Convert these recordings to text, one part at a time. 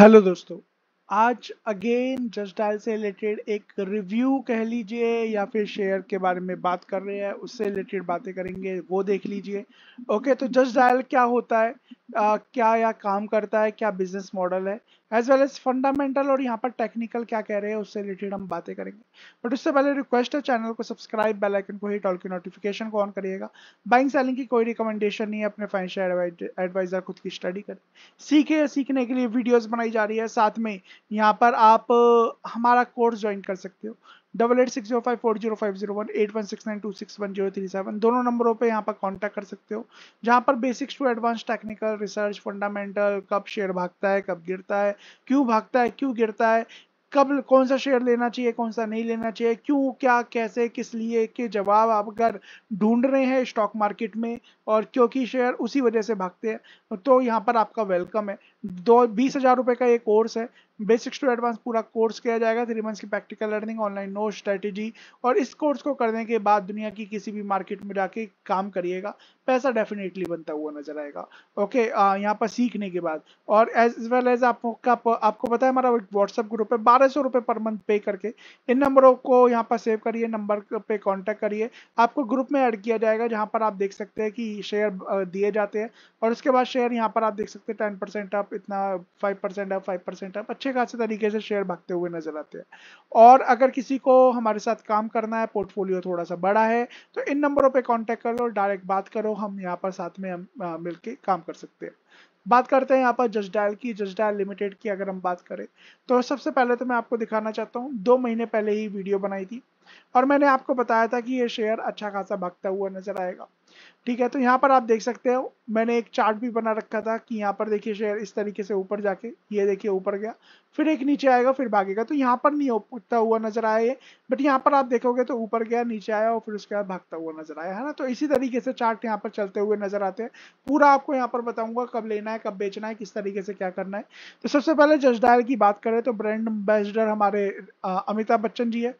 hello दोस्तों आज again Just Dial से रिलेटेड एक रिव्यू कह लीजिए या फिर शेयर के बारे में बात कर रहे हैं उससे रिलेटेड बातें करेंगे वो देख लीजिए ओके तो जस्ट डायल क्या होता है क्या या काम करता है क्या बिजनेस मॉडल है एज वेल एज फंडामेंटल और यहाँ पर टेक्निकल क्या कह रहे हैं उससे रिलेटेड हम बातें करेंगे बट उससे पहले रिक्वेस्ट है चैनल को सब्सक्राइब बेल आइकन को हिट ऑल की नोटिफिकेशन को ऑन करिएगा बाइंग सेलिंग की कोई रिकमेंडेशन नहीं है अपने फाइनेंशियल एडवाइजर खुद की स्टडी करें सीखे सीखने के लिए वीडियोज बनाई जा रही है साथ में यहाँ पर आप हमारा कोर्स ज्वाइन कर सकते हो double eight six zero five four zero five zero one eight one six nine two six one zero three seven दोनों नंबरों पे यहाँ पर कांटेक्ट कर सकते हो जहाँ पर basics to advance technical research fundamental कब शेयर भागता है कब गिरता है क्यों भागता है क्यों गिरता है कब कौन सा शेयर लेना चाहिए कौन सा नहीं लेना चाहिए क्यों क्या कैसे किस लिए के जवाब आप अगर ढूंढ रहे हैं स्टॉक मार्केट में और क्योंकि शेयर उसी वजह से भागते हैं तो यहाँ पर आपका वेलकम है दो बीस हजार रुपये का ये कोर्स है बेसिक्स टू एडवांस पूरा कोर्स किया जाएगा थ्री मंथ्स की practical learning online no strategy और इस कोर्स को करने के बाद दुनिया की किसी भी मार्केट में जाके काम करिएगा पैसा डेफिनेटली बनता हुआ नजर आएगा ओके यहाँ पर सीखने के बाद और एज वेल एज आपका आपको पता है हमारा व्हाट्सएप ग्रुप है बारह सौ रुपये पर मंथ पे करके इन नंबरों को यहाँ पर सेव करिए नंबर पे कॉन्टैक्ट करिए आपको ग्रुप में ऐड किया जाएगा जहाँ पर आप देख सकते हैं कि शेयर दिए जाते हैं और उसके बाद शेयर यहाँ पर आप देख सकते हैं टेन परसेंट आप इतना five percent up five percent up अच्छे खासे तरीके से शेयर भागते हुए नजर आते हैं और अगर किसी को हमारे साथ काम करना है पोर्टफोलियो थोड़ा सा बड़ा है तो इन नंबरों पर कॉन्टेक्ट करो डायरेक्ट बात करो हम यहाँ पर साथ में हम मिलके काम कर सकते हैं बात करते हैं यहाँ पर जस्ट डायल की जस्ट डायल लिमिटेड की अगर हम बात करें तो सबसे पहले तो मैं आपको दिखाना चाहता हूँ दो महीने पहले ही वीडियो बनाई थी और मैंने आपको बताया था कि ये शेयर अच्छा खासा भागता हुआ नजर आएगा ठीक है तो यहाँ पर आप देख सकते हो मैंने एक चार्ट भी बना रखा था कि यहाँ पर देखिए शेयर इस तरीके से ऊपर जाके ये देखिए ऊपर गया फिर एक नीचे आएगा फिर भागेगा तो यहाँ पर नहीं उठता हुआ नजर आया ये बट यहाँ पर आप देखोगे तो ऊपर गया नीचे आया और फिर उसके बाद भागता हुआ नजर आया है ना तो इसी तरीके से चार्ट यहाँ पर चलते हुए नजर आते हैं पूरा आपको यहाँ पर बताऊंगा कब लेना है कब बेचना है किस तरीके से क्या करना है तो सबसे पहले जजदायर की बात करें तो ब्रांड एम्बेसडर हमारे अमिताभ बच्चन जी है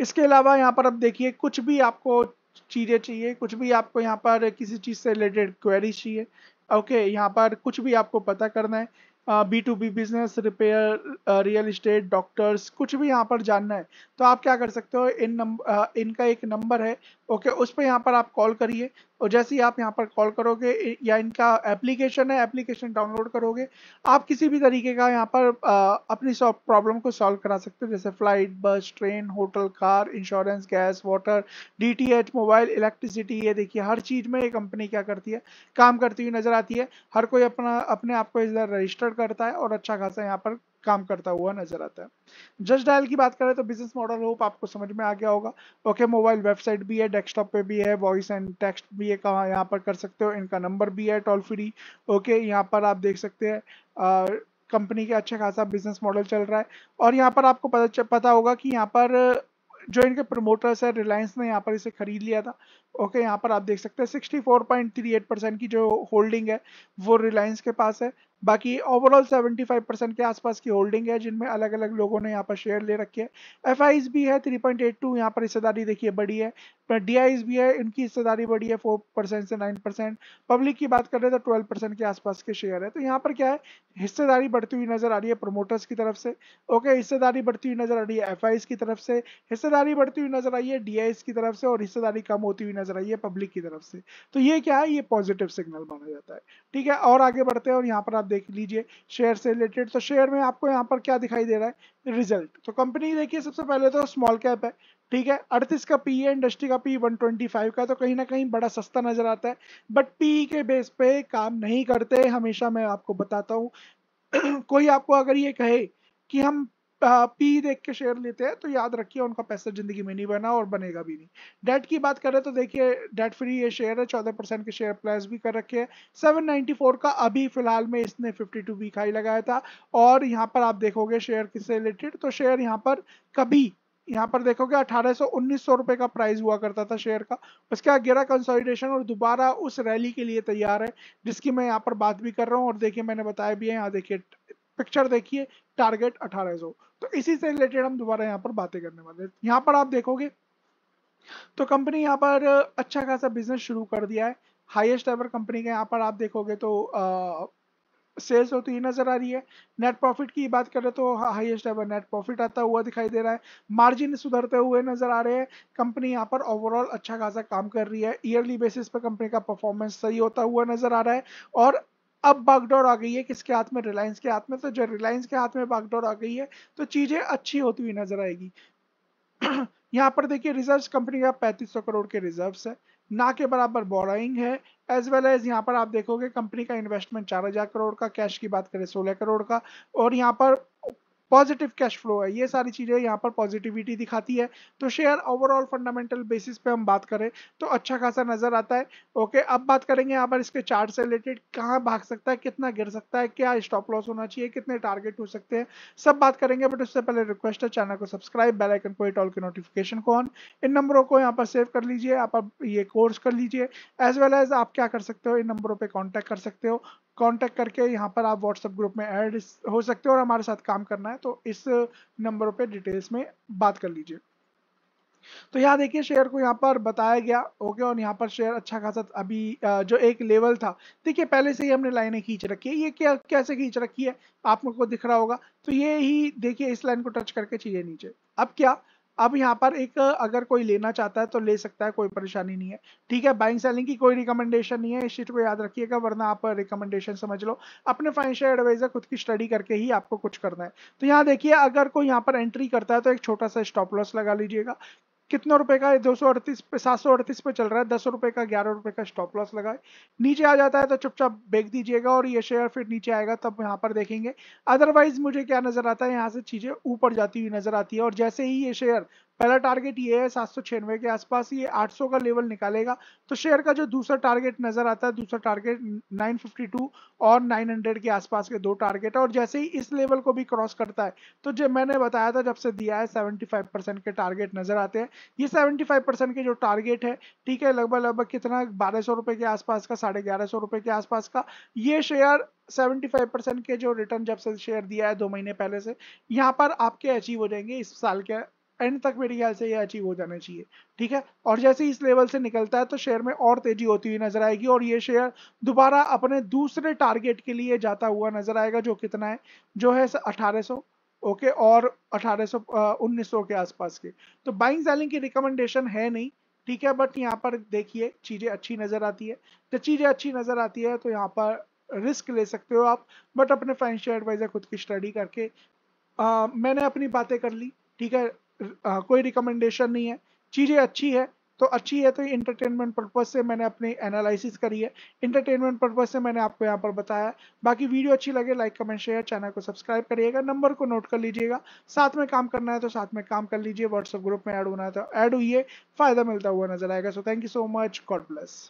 इसके अलावा यहाँ पर अब देखिए कुछ भी आपको चीज़ें चाहिए कुछ भी आपको यहाँ पर किसी चीज़ से रिलेटेड क्वेरीज चाहिए ओके यहाँ पर कुछ भी आपको पता करना है B to B business repair real estate doctors कुछ भी यहाँ पर जानना है तो आप क्या कर सकते हो इन नंबर इनका एक नंबर है ओके okay, उस पर यहाँ पर आप कॉल करिए और जैसे ही आप यहाँ पर कॉल करोगे या इनका एप्लीकेशन है एप्लीकेशन डाउनलोड करोगे आप किसी भी तरीके का यहाँ पर आ, अपनी प्रॉब्लम को सॉल्व करा सकते हो जैसे flight bus train hotel car insurance gas water DTH mobile electricity ये देखिए हर चीज़ में ये कंपनी क्या करती है काम करती हुई नज़र आती है हर कोई अपना अपने आप को इस रजिस्टर करता है और अच्छा खासा यहाँ पर काम करता हुआ नजर आता है जस्ट डायल की बात करें तो बिजनेस मॉडल होप आपको समझ में आ गया होगा ओके मोबाइल वेबसाइट भी है डेस्कटॉप पे भी है वॉइस एंड टेक्स्ट भी है कहाँ यहाँ पर कर सकते हो इनका नंबर भी है टोल फ्री ओके यहाँ पर आप देख सकते हैं कंपनी के अच्छा खासा बिजनेस मॉडल चल रहा है और यहाँ पर आपको पता पता होगा कि यहाँ पर जो इनके प्रमोटर्स है रिलायंस ने यहाँ पर इसे खरीद लिया था ओके यहाँ पर आप देख सकते हैं 64.38 परसेंट की जो होल्डिंग है वो रिलायंस के पास है बाकी ओवरऑल 75 परसेंट के आसपास की होल्डिंग है जिनमें अलग अलग लोगों ने यहाँ पर शेयर ले रखे हैं एफ भी है 3.82 पॉइंट यहाँ पर हिस्सेदारी देखिए बड़ी है डी भी है इनकी हिस्सेदारी बड़ी है 4 परसेंट से 9 परसेंट पब्लिक की बात करें तो 12 परसेंट के आसपास के शेयर है तो यहाँ पर क्या है हिस्सेदारी बढ़ती हुई नजर आ रही है प्रोमोटर्स की तरफ से ओके हिस्सेदारी बढ़ती हुई नजर आ रही है एफ की तरफ से हिस्सेदारी बढ़ती हुई नजर आई है डी की तरफ से और हिस्सेदारी कम होती हुई नजर आई है पब्लिक की तरफ से तो ये क्या है ये पॉजिटिव सिग्नल माना जाता है ठीक है और आगे बढ़ते हैं और यहाँ पर आप देख लीजिए शेयर से रिलेटेड तो शेयर में आपको यहाँ पर क्या दिखाई दे रहा है रिजल्ट तो कंपनी देखिए सबसे पहले तो स्मॉल कैप है ठीक है अड़तीस का पी है इंडस्ट्री का पी 125 का तो कहीं ना कहीं बड़ा सस्ता नजर आता है बट पी के बेस पे काम नहीं करते हमेशा मैं आपको बताता हूँ कोई आपको अगर ये कहे कि हम पी देख के शेयर लेते हैं तो याद रखिए उनका पैसा जिंदगी में नहीं बना और बनेगा भी नहीं डेट की बात करें तो देखिए डेट फ्री ये शेयर है चौदह परसेंट के शेयर प्राइस भी कर रखे हैं सेवन नाइन्टी फोर का अभी फिलहाल में इसने फिफ्टी टू वीक हाई लगाया था और यहाँ पर आप देखोगे शेयर किससे रिलेटेड तो शेयर यहाँ पर कभी यहाँ पर देखोगे अठारह सौ उन्नीस सौ रुपए का प्राइस हुआ करता था शेयर का उसके बाद गिरा कंसोलिडेशन और दोबारा उस रैली के लिए तैयार है जिसकी मैं यहाँ पर बात भी कर रहा हूँ और देखिए मैंने बताया भी है यहाँ देखिए पिक्चर देखिए टारगेट अठारह सौ तो इसी से रिलेटेड हम दोबारा यहाँ पर बातें करने वाले हैं यहाँ पर आप देखोगे तो कंपनी यहाँ पर अच्छा खासा बिजनेस शुरू कर दिया है हाईएस्ट एवर कंपनी का यहाँ पर आप देखोगे तो सेल्स होती ही नजर आ रही है नेट प्रॉफिट की बात करें तो हाईएस्ट एवर नेट प्रॉफिट आता हुआ दिखाई दे रहा है मार्जिन सुधरते हुए नजर आ रहे हैं कंपनी यहाँ पर ओवरऑल अच्छा खासा काम कर रही है ईयरली बेसिस पर कंपनी का परफॉर्मेंस सही होता हुआ नजर आ रहा है और अब बागडोर आ गई है किसके हाथ में रिलायंस के हाथ में तो जब रिलायंस के हाथ में बागडोर आ गई है तो चीजें अच्छी होती हुई नजर आएगी यहाँ पर देखिए रिजर्व कंपनी का पैंतीस सौ करोड़ के रिजर्व है ना के बराबर बोराइंग है एज वेल एज यहाँ पर आप देखोगे कंपनी का इन्वेस्टमेंट चार हजार करोड़ का कैश की बात करें सोलह करोड़ का और यहाँ पर पॉजिटिव कैश फ्लो है ये सारी चीज़ें यहाँ पर पॉजिटिविटी दिखाती है तो शेयर ओवरऑल फंडामेंटल बेसिस पे हम बात करें तो अच्छा खासा नज़र आता है ओके अब बात करेंगे यहाँ पर इसके चार्ट से रिलेटेड कहाँ भाग सकता है कितना गिर सकता है क्या स्टॉप लॉस होना चाहिए कितने टारगेट हो सकते हैं सब बात करेंगे बट उससे पहले रिक्वेस्ट है चैनल को सब्सक्राइब बेलाइकन को हिट ऑल के नोटिफिकेशन को ऑन इन नंबरों को यहाँ पर सेव कर लीजिए आप ये कोर्स कर लीजिए एज वेल एज आप क्या कर सकते हो इन नंबरों पर कॉन्टैक्ट कर सकते हो कांटेक्ट करके यहाँ पर आप व्हाट्सएप ग्रुप में ऐड हो सकते हो और हमारे साथ काम करना है तो इस नंबर पे डिटेल्स में बात कर लीजिए तो यहाँ देखिए शेयर को यहाँ पर बताया गया ओके और यहाँ पर शेयर अच्छा खासा अभी जो एक लेवल था देखिए पहले से ही हमने लाइनें खींच रखी है ये क्या कैसे खींच रखी है आप लोग को दिख रहा होगा तो ये ही देखिए इस लाइन को टच करके चाहिए नीचे अब क्या अब यहाँ पर एक अगर कोई लेना चाहता है तो ले सकता है कोई परेशानी नहीं है ठीक है बाइंग सेलिंग की कोई रिकमेंडेशन नहीं है इस चीज़ को याद रखिएगा वरना आप रिकमेंडेशन समझ लो अपने फाइनेंशियल एडवाइजर खुद की स्टडी करके ही आपको कुछ करना है तो यहाँ देखिए अगर कोई यहाँ पर एंट्री करता है तो एक छोटा सा स्टॉप लॉस लगा लीजिएगा कितने रुपए का दो सौ अड़तीस पे सात सौ अड़तीस पे चल रहा है दस रुपए का ग्यारह रुपए का स्टॉप लॉस लगाए नीचे आ जाता है तो चुपचाप बेच दीजिएगा और ये शेयर फिर नीचे आएगा तब यहाँ पर देखेंगे अदरवाइज मुझे क्या नजर आता है यहाँ से चीजें ऊपर जाती हुई नजर आती है और जैसे ही ये शेयर पहला टारगेट ये है सात सौ छियानवे के आसपास ये 800 का लेवल निकालेगा तो शेयर का जो दूसरा टारगेट नजर आता है दूसरा टारगेट 952 और 900 के आसपास के दो टारगेट और जैसे ही इस लेवल को भी क्रॉस करता है तो जो मैंने बताया था जब से दिया है 75 परसेंट के टारगेट नजर आते हैं ये 75 परसेंट के जो टारगेट है ठीक है लगभग लगभग कितना बारह सौ के आसपास का साढ़े ग्यारह सौ रुपए के आसपास का ये शेयर 75 परसेंट के जो रिटर्न जब से शेयर दिया है दो महीने पहले से यहाँ पर आपके अचीव हो जाएंगे इस साल के एंड तक मेरे ख्याल से ये अचीव हो जाना चाहिए ठीक है और जैसे इस लेवल से निकलता है तो शेयर में और तेजी होती हुई नजर आएगी और ये शेयर दोबारा अपने दूसरे टारगेट के लिए जाता हुआ नजर आएगा जो कितना है जो है अठारह ओके और उन्नीस सौ के आसपास के तो बाइंग सेलिंग की रिकमेंडेशन है नहीं ठीक है बट यहाँ पर देखिए चीज़ें अच्छी नज़र आती है जब चीज़ें अच्छी नज़र आती है तो यहाँ पर रिस्क ले सकते हो आप बट अपने फाइनेंशियल एडवाइज़र खुद की स्टडी करके आ, मैंने अपनी बातें कर ली ठीक है आ, कोई रिकमेंडेशन नहीं है चीज़ें अच्छी है तो अच्छी है तो इंटरटेनमेंट पर्पज से मैंने अपनी एनालिसिस करी है इंटरटेनमेंट पर्पज से मैंने आपको यहाँ पर बताया बाकी वीडियो अच्छी लगे लाइक कमेंट शेयर चैनल को सब्सक्राइब करिएगा नंबर को नोट कर लीजिएगा साथ में काम करना है तो साथ में काम कर लीजिए व्हाट्सअप ग्रुप में ऐड होना है तो ऐड हुई फायदा मिलता हुआ नजर आएगा so thank you so much God bless